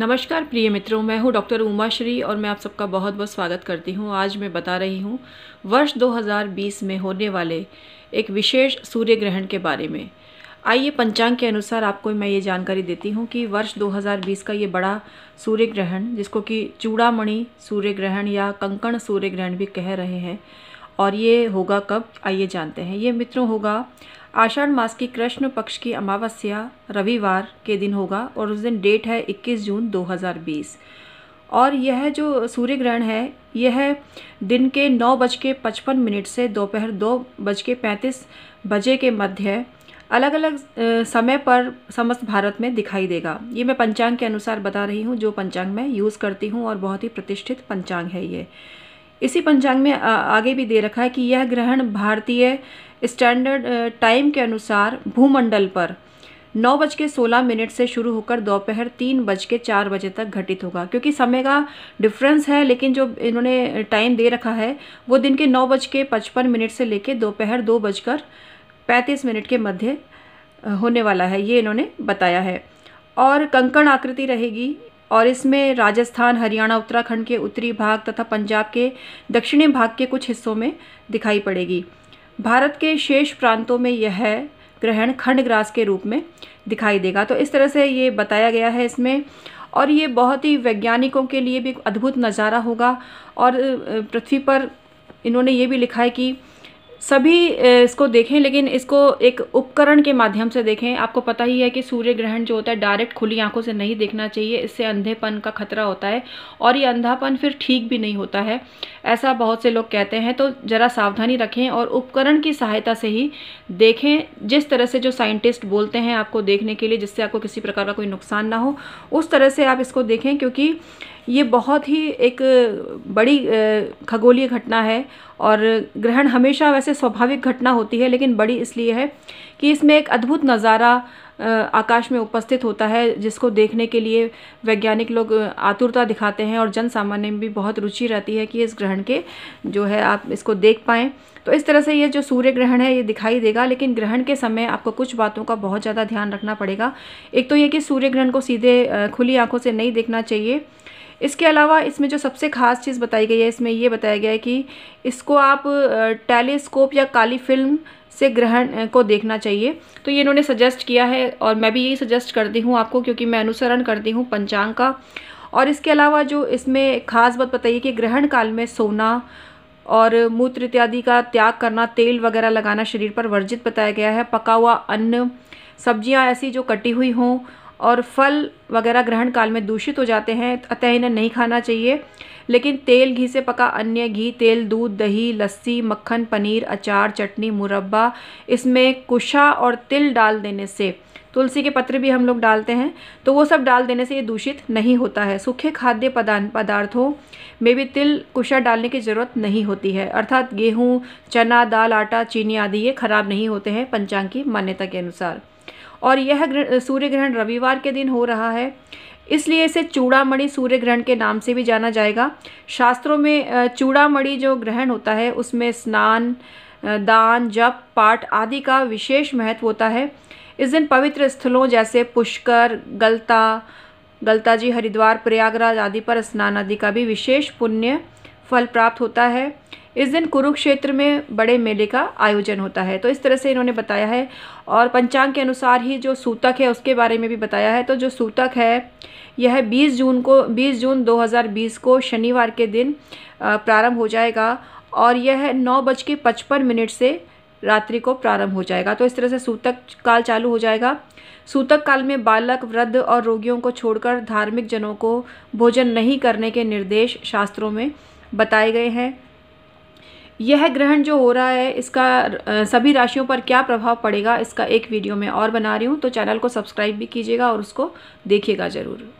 नमस्कार प्रिय मित्रों मैं हूं डॉक्टर उमा श्री और मैं आप सबका बहुत बहुत स्वागत करती हूं आज मैं बता रही हूं वर्ष 2020 में होने वाले एक विशेष सूर्य ग्रहण के बारे में आइए पंचांग के अनुसार आपको मैं ये जानकारी देती हूँ कि वर्ष 2020 का ये बड़ा सूर्य ग्रहण जिसको कि चूड़ामणि सूर्य ग्रहण या कंकण सूर्य ग्रहण भी कह रहे हैं और ये होगा कब आइए जानते हैं ये मित्रों होगा आषाढ़ मास की कृष्ण पक्ष की अमावस्या रविवार के दिन होगा और उस दिन डेट है 21 जून 2020 और यह जो सूर्य ग्रहण है यह दिन के नौ बज के पचपन मिनट से दोपहर दो बज के पैंतीस बजे के मध्य अलग अलग समय पर समस्त भारत में दिखाई देगा ये मैं पंचांग के अनुसार बता रही हूँ जो पंचांग मैं यूज़ करती हूँ और बहुत ही प्रतिष्ठित पंचांग है ये इसी पंचांग में आगे भी दे रखा है कि यह ग्रहण भारतीय स्टैंडर्ड टाइम के अनुसार भूमंडल पर नौ बज के सोलह मिनट से शुरू होकर दोपहर तीन बज के चार बजे तक घटित होगा क्योंकि समय का डिफरेंस है लेकिन जो इन्होंने टाइम दे रखा है वो दिन के नौ बज के पचपन मिनट से लेकर दोपहर दो बजकर पैंतीस मिनट के मध्य होने वाला है ये इन्होंने बताया है और कंकण आकृति रहेगी और इसमें राजस्थान हरियाणा उत्तराखंड के उत्तरी भाग तथा पंजाब के दक्षिणी भाग के कुछ हिस्सों में दिखाई पड़ेगी भारत के शेष प्रांतों में यह ग्रहण खंडग्रास के रूप में दिखाई देगा तो इस तरह से ये बताया गया है इसमें और ये बहुत ही वैज्ञानिकों के लिए भी एक अद्भुत नज़ारा होगा और पृथ्वी पर इन्होंने ये भी लिखा है कि सभी इसको देखें लेकिन इसको एक उपकरण के माध्यम से देखें आपको पता ही है कि सूर्य ग्रहण जो होता है डायरेक्ट खुली आंखों से नहीं देखना चाहिए इससे अंधेपन का खतरा होता है और ये अंधापन फिर ठीक भी नहीं होता है ऐसा बहुत से लोग कहते हैं तो ज़रा सावधानी रखें और उपकरण की सहायता से ही देखें जिस तरह से जो साइंटिस्ट बोलते हैं आपको देखने के लिए जिससे आपको किसी प्रकार का कोई नुकसान ना हो उस तरह से आप इसको देखें क्योंकि ये बहुत ही एक बड़ी खगोलीय घटना है और ग्रहण हमेशा वैसे से स्वाभाविक घटना होती है लेकिन बड़ी इसलिए है कि इसमें एक अद्भुत नज़ारा आकाश में उपस्थित होता है जिसको देखने के लिए वैज्ञानिक लोग आतुरता दिखाते हैं और जन सामान्य में भी बहुत रुचि रहती है कि इस ग्रहण के जो है आप इसको देख पाएँ तो इस तरह से ये जो सूर्य ग्रहण है ये दिखाई देगा लेकिन ग्रहण के समय आपको कुछ बातों का बहुत ज़्यादा ध्यान रखना पड़ेगा एक तो ये कि सूर्य ग्रहण को सीधे खुली आँखों से नहीं देखना चाहिए इसके अलावा इसमें जो सबसे ख़ास चीज़ बताई गई है इसमें ये बताया गया है कि इसको आप टेलीस्कोप या काली फिल्म से ग्रहण को देखना चाहिए तो ये इन्होंने सजेस्ट किया है और मैं भी यही सजेस्ट करती हूँ आपको क्योंकि मैं अनुसरण करती हूँ पंचांग का और इसके अलावा जो इसमें ख़ास बात बताइए कि ग्रहण काल में सोना और मूत्र इत्यादि का त्याग करना तेल वगैरह लगाना शरीर पर वर्जित बताया गया है पका हुआ अन्न सब्जियां ऐसी जो कटी हुई हों और फल वगैरह ग्रहण काल में दूषित हो जाते हैं अतः इन्हें नहीं खाना चाहिए लेकिन तेल घी से पका अन्य घी तेल दूध दही लस्सी मक्खन पनीर अचार चटनी मुरब्बा इसमें कुशा और तिल डाल देने से तुलसी के पत्र भी हम लोग डालते हैं तो वो सब डाल देने से ये दूषित नहीं होता है सूखे खाद्य पदार्थों में भी तिल कुशा डालने की ज़रूरत नहीं होती है अर्थात गेहूँ चना दाल आटा चीनी आदि ये खराब नहीं होते हैं पंचांग की मान्यता के अनुसार और यह सूर्य ग्रहण रविवार के दिन हो रहा है इसलिए इसे चूड़ामणि सूर्य ग्रहण के नाम से भी जाना जाएगा शास्त्रों में चूड़ामणि जो ग्रहण होता है उसमें स्नान दान जप पाठ आदि का विशेष महत्व होता है इस दिन पवित्र स्थलों जैसे पुष्कर गलता गलता जी हरिद्वार प्रयागराज आदि पर स्नान आदि का भी विशेष पुण्य फल प्राप्त होता है इस दिन कुरुक्षेत्र में बड़े मेले का आयोजन होता है तो इस तरह से इन्होंने बताया है और पंचांग के अनुसार ही जो सूतक है उसके बारे में भी बताया है तो जो सूतक है यह 20 जून को 20 जून 2020 को शनिवार के दिन प्रारंभ हो जाएगा और यह नौ बज के पचपन मिनट से रात्रि को प्रारंभ हो जाएगा तो इस तरह से सूतक काल चालू हो जाएगा सूतक काल में बालक वृद्ध और रोगियों को छोड़कर धार्मिक जनों को भोजन नहीं करने के निर्देश शास्त्रों में बताए गए हैं यह ग्रहण जो हो रहा है इसका सभी राशियों पर क्या प्रभाव पड़ेगा इसका एक वीडियो मैं और बना रही हूँ तो चैनल को सब्सक्राइब भी कीजिएगा और उसको देखिएगा ज़रूर